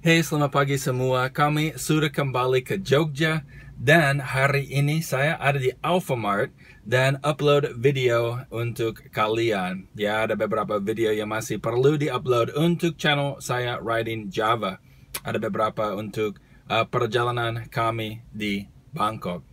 Hei, selamat pagi semua. Kami sudah kembali ke Jogja dan hari ini saya ada di Alfamart dan upload video untuk kalian. Ya, ada beberapa video yang masih perlu diupload untuk channel saya Riding Java. Ada beberapa untuk uh, perjalanan kami di Bangkok.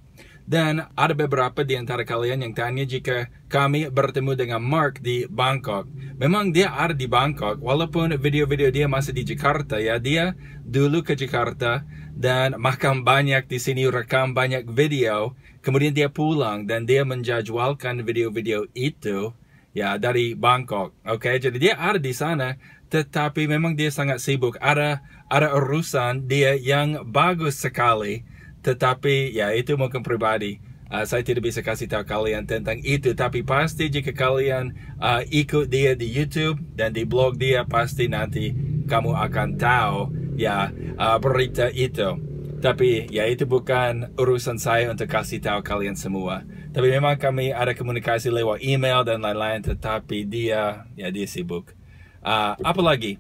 Dan ada beberapa di antara kalian yang tanya jika kami bertemu dengan Mark di Bangkok. Memang dia ada di Bangkok, walaupun video-video dia masih di Jakarta ya. Dia dulu ke Jakarta dan makan banyak di sini, rekam banyak video. Kemudian dia pulang dan dia menjadwalkan video-video itu ya dari Bangkok. Oke, okay? jadi dia ada di sana, tetapi memang dia sangat sibuk. Ada ada urusan dia yang bagus sekali tetapi ya itu mungkin pribadi. Uh, saya tidak bisa kasih tahu kalian tentang itu, tapi pasti jika kalian uh, ikut dia di YouTube dan di blog dia, pasti nanti kamu akan tahu ya uh, berita itu. Tapi ya itu bukan urusan saya untuk kasih tahu kalian semua. Tapi memang kami ada komunikasi lewat email dan lain-lain, tetapi dia ya dia sibuk. Uh, apalagi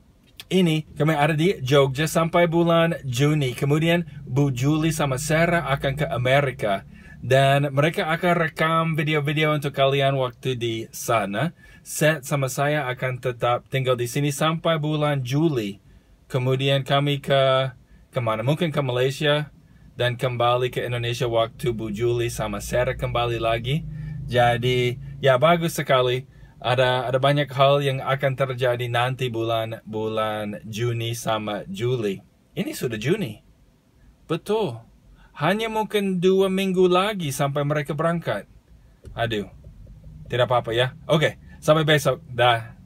ini kami ada di Jogja sampai bulan Juni. Kemudian Bu Juli sama Sarah akan ke Amerika dan mereka akan rekam video-video untuk kalian waktu di sana. Set sama saya akan tetap tinggal di sini sampai bulan Juli. Kemudian kami ke kemana? Mungkin ke Malaysia dan kembali ke Indonesia waktu Bu Juli sama Sarah kembali lagi. Jadi ya bagus sekali ada ada banyak hal yang akan terjadi nanti bulan bulan Juni sama Juli. Ini sudah Juni. Betul. Hanya mungkin dua minggu lagi sampai mereka berangkat. Aduh. Tidak apa-apa ya. Oke, okay, sampai besok. Dah.